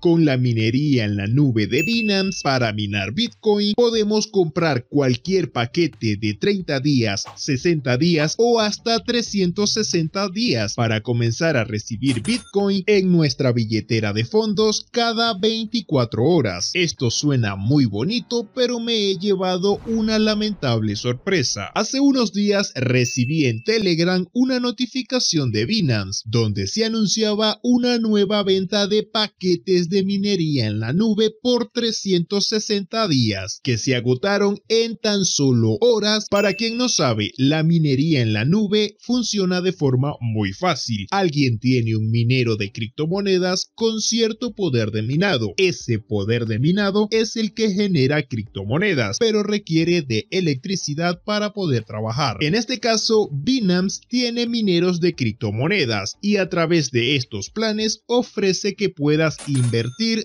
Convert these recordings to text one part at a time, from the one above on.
con la minería en la nube de Binance para minar Bitcoin, podemos comprar cualquier paquete de 30 días, 60 días o hasta 360 días para comenzar a recibir Bitcoin en nuestra billetera de fondos cada 24 horas. Esto suena muy bonito, pero me he llevado una lamentable sorpresa. Hace unos días recibí en Telegram una notificación de Binance, donde se anunciaba una nueva venta de paquetes de minería en la nube por 360 días, que se agotaron en tan solo horas. Para quien no sabe, la minería en la nube funciona de forma muy fácil. Alguien tiene un minero de criptomonedas con cierto poder de minado. Ese poder de minado es el que genera criptomonedas, pero requiere de electricidad para poder trabajar. En este caso, Binance tiene mineros de criptomonedas y a través de estos planes ofrece que puedas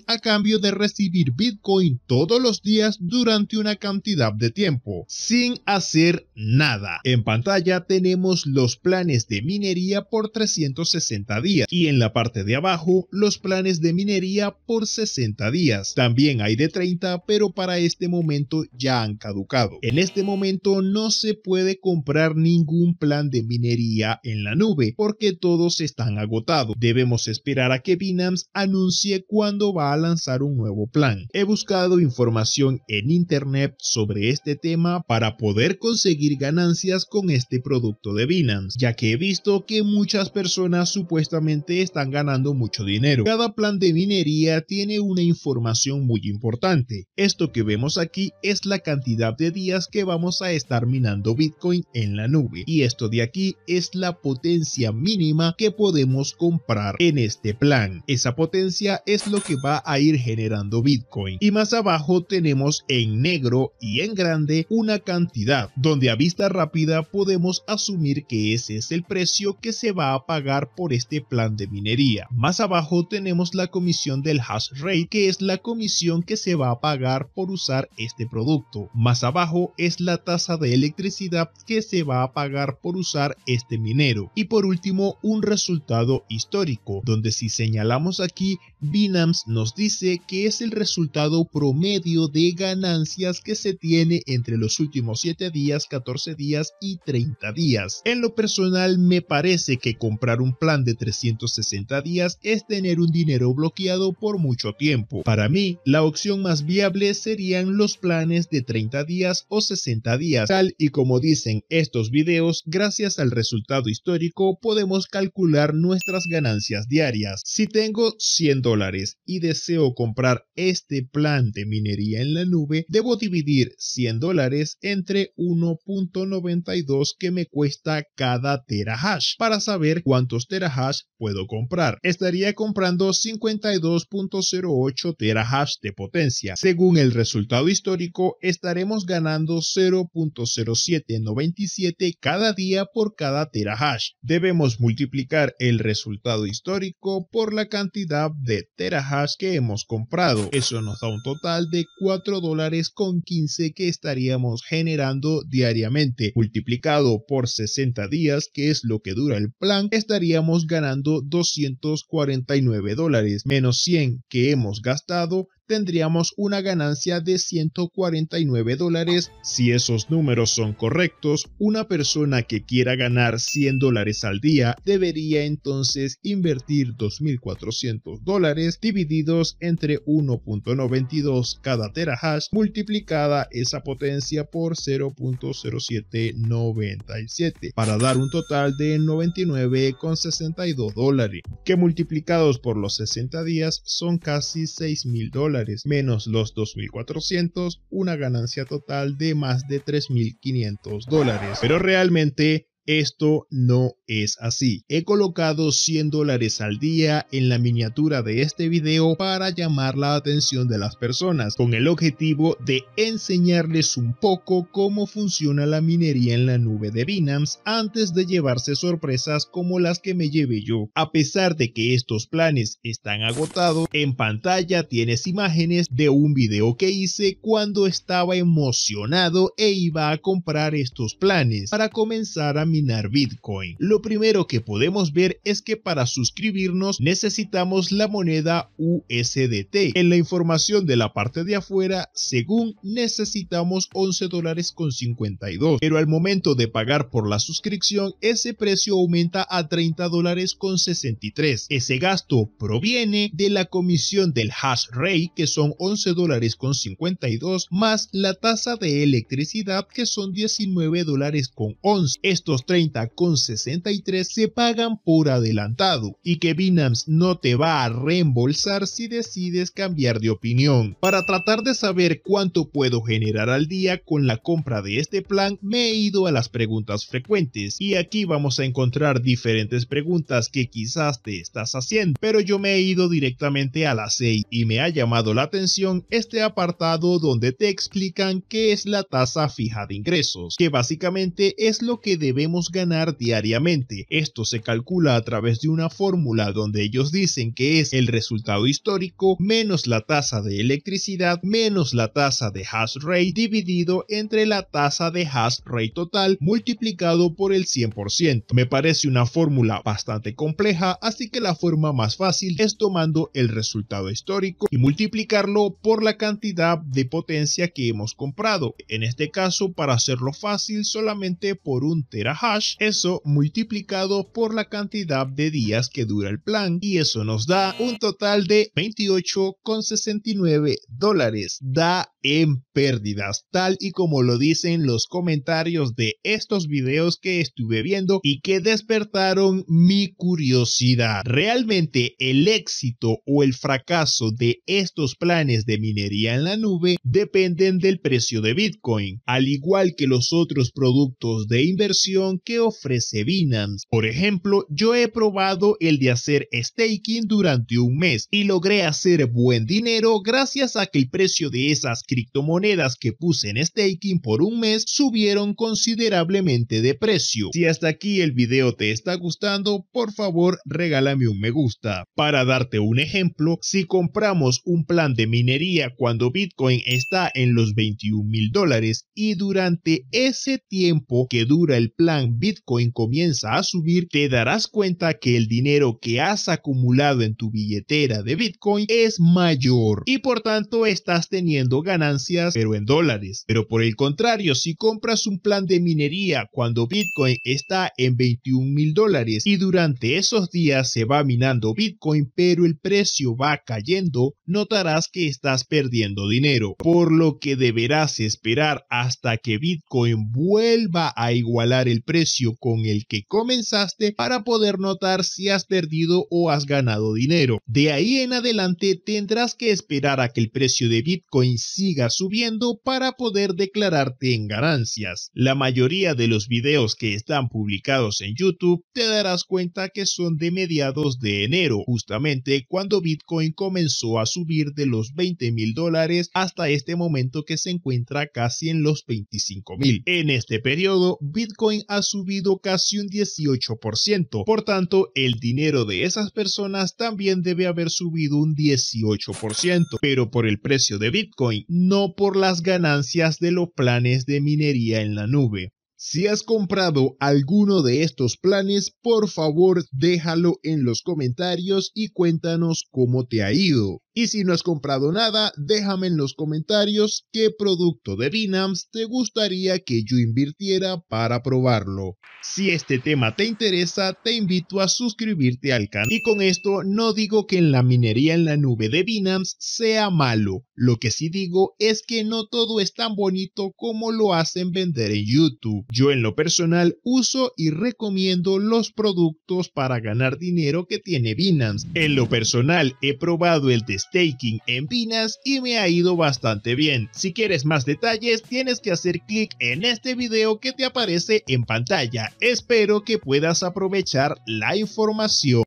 a cambio de recibir Bitcoin todos los días durante una cantidad de tiempo, sin hacer nada. En pantalla tenemos los planes de minería por 360 días y en la parte de abajo los planes de minería por 60 días. También hay de 30, pero para este momento ya han caducado. En este momento no se puede comprar ningún plan de minería en la nube porque todos están agotados. Debemos esperar a que Binance anuncie va a lanzar un nuevo plan. He buscado información en internet sobre este tema para poder conseguir ganancias con este producto de Binance, ya que he visto que muchas personas supuestamente están ganando mucho dinero. Cada plan de minería tiene una información muy importante. Esto que vemos aquí es la cantidad de días que vamos a estar minando Bitcoin en la nube. Y esto de aquí es la potencia mínima que podemos comprar en este plan. Esa potencia es lo que va a ir generando Bitcoin. Y más abajo tenemos en negro y en grande una cantidad, donde a vista rápida podemos asumir que ese es el precio que se va a pagar por este plan de minería. Más abajo tenemos la comisión del hash rate, que es la comisión que se va a pagar por usar este producto. Más abajo es la tasa de electricidad que se va a pagar por usar este minero. Y por último, un resultado histórico, donde si señalamos aquí, Binance nos dice que es el resultado promedio de ganancias que se tiene entre los últimos 7 días, 14 días y 30 días. En lo personal me parece que comprar un plan de 360 días es tener un dinero bloqueado por mucho tiempo. Para mí, la opción más viable serían los planes de 30 días o 60 días. Tal y como dicen estos videos, gracias al resultado histórico podemos calcular nuestras ganancias diarias. Si tengo 100 dólares y deseo comprar este plan de minería en la nube, debo dividir 100 dólares entre 1.92 que me cuesta cada terahash para saber cuántos terahash puedo comprar. Estaría comprando 52.08 terahash de potencia. Según el resultado histórico, estaremos ganando 0.0797 cada día por cada terahash. Debemos multiplicar el resultado histórico por la cantidad de terahash que hemos comprado. Eso nos da un total de 4 dólares con 15 que estaríamos generando diariamente. Multiplicado por 60 días, que es lo que dura el plan, estaríamos ganando 249 dólares menos 100 que hemos gastado tendríamos una ganancia de 149 dólares. Si esos números son correctos, una persona que quiera ganar 100 dólares al día debería entonces invertir 2.400 dólares divididos entre 1.92 cada terahash multiplicada esa potencia por 0.0797 para dar un total de 99,62 dólares que multiplicados por los 60 días son casi 6.000 dólares menos los 2.400, una ganancia total de más de 3.500 dólares. Pero realmente esto no es así. He colocado 100 dólares al día en la miniatura de este video para llamar la atención de las personas, con el objetivo de enseñarles un poco cómo funciona la minería en la nube de Binance antes de llevarse sorpresas como las que me llevé yo. A pesar de que estos planes están agotados, en pantalla tienes imágenes de un video que hice cuando estaba emocionado e iba a comprar estos planes para comenzar a Bitcoin. Lo primero que podemos ver es que para suscribirnos necesitamos la moneda USDT. En la información de la parte de afuera, según necesitamos 11 dólares con 52, pero al momento de pagar por la suscripción, ese precio aumenta a 30 dólares con 63. Ese gasto proviene de la comisión del hash rey que son 11 dólares con 52, más la tasa de electricidad, que son 19 dólares con 11. Estos con 30 63 se pagan por adelantado y que Binance no te va a reembolsar si decides cambiar de opinión. Para tratar de saber cuánto puedo generar al día con la compra de este plan, me he ido a las preguntas frecuentes y aquí vamos a encontrar diferentes preguntas que quizás te estás haciendo, pero yo me he ido directamente a las 6 y me ha llamado la atención este apartado donde te explican qué es la tasa fija de ingresos, que básicamente es lo que debemos ganar diariamente. Esto se calcula a través de una fórmula donde ellos dicen que es el resultado histórico menos la tasa de electricidad menos la tasa de hash rate dividido entre la tasa de hash rate total multiplicado por el 100%. Me parece una fórmula bastante compleja, así que la forma más fácil es tomando el resultado histórico y multiplicarlo por la cantidad de potencia que hemos comprado. En este caso, para hacerlo fácil, solamente por un terahash eso multiplicado por la cantidad de días que dura el plan y eso nos da un total de 28,69 dólares. Da en pérdidas, tal y como lo dicen los comentarios de estos videos que estuve viendo y que despertaron mi curiosidad. Realmente el éxito o el fracaso de estos planes de minería en la nube dependen del precio de Bitcoin, al igual que los otros productos de inversión que ofrece Binance. Por ejemplo, yo he probado el de hacer staking durante un mes y logré hacer buen dinero gracias a que el precio de esas criptomonedas que puse en staking por un mes subieron considerablemente de precio. Si hasta aquí el video te está gustando, por favor regálame un me gusta. Para darte un ejemplo, si compramos un plan de minería cuando Bitcoin está en los 21 mil dólares y durante ese tiempo que dura el plan Bitcoin comienza a subir, te darás cuenta que el dinero que has acumulado en tu billetera de Bitcoin es mayor y por tanto estás teniendo ganas pero en dólares. Pero por el contrario, si compras un plan de minería cuando Bitcoin está en 21 mil dólares y durante esos días se va minando Bitcoin, pero el precio va cayendo, notarás que estás perdiendo dinero, por lo que deberás esperar hasta que Bitcoin vuelva a igualar el precio con el que comenzaste para poder notar si has perdido o has ganado dinero. De ahí en adelante tendrás que esperar a que el precio de Bitcoin siga subiendo para poder declararte en ganancias. La mayoría de los videos que están publicados en YouTube te darás cuenta que son de mediados de enero, justamente cuando Bitcoin comenzó a subir de los 20 mil dólares hasta este momento que se encuentra casi en los 25 mil. En este periodo, Bitcoin ha subido casi un 18%, por tanto, el dinero de esas personas también debe haber subido un 18%, pero por el precio de Bitcoin no por las ganancias de los planes de minería en la nube. Si has comprado alguno de estos planes, por favor déjalo en los comentarios y cuéntanos cómo te ha ido. Y si no has comprado nada, déjame en los comentarios qué producto de Binance te gustaría que yo invirtiera para probarlo. Si este tema te interesa, te invito a suscribirte al canal. Y con esto no digo que en la minería en la nube de Binance sea malo, lo que sí digo es que no todo es tan bonito como lo hacen vender en YouTube. Yo en lo personal uso y recomiendo los productos para ganar dinero que tiene Binance. En lo personal he probado el de staking en Binance y me ha ido bastante bien. Si quieres más detalles tienes que hacer clic en este video que te aparece en pantalla. Espero que puedas aprovechar la información.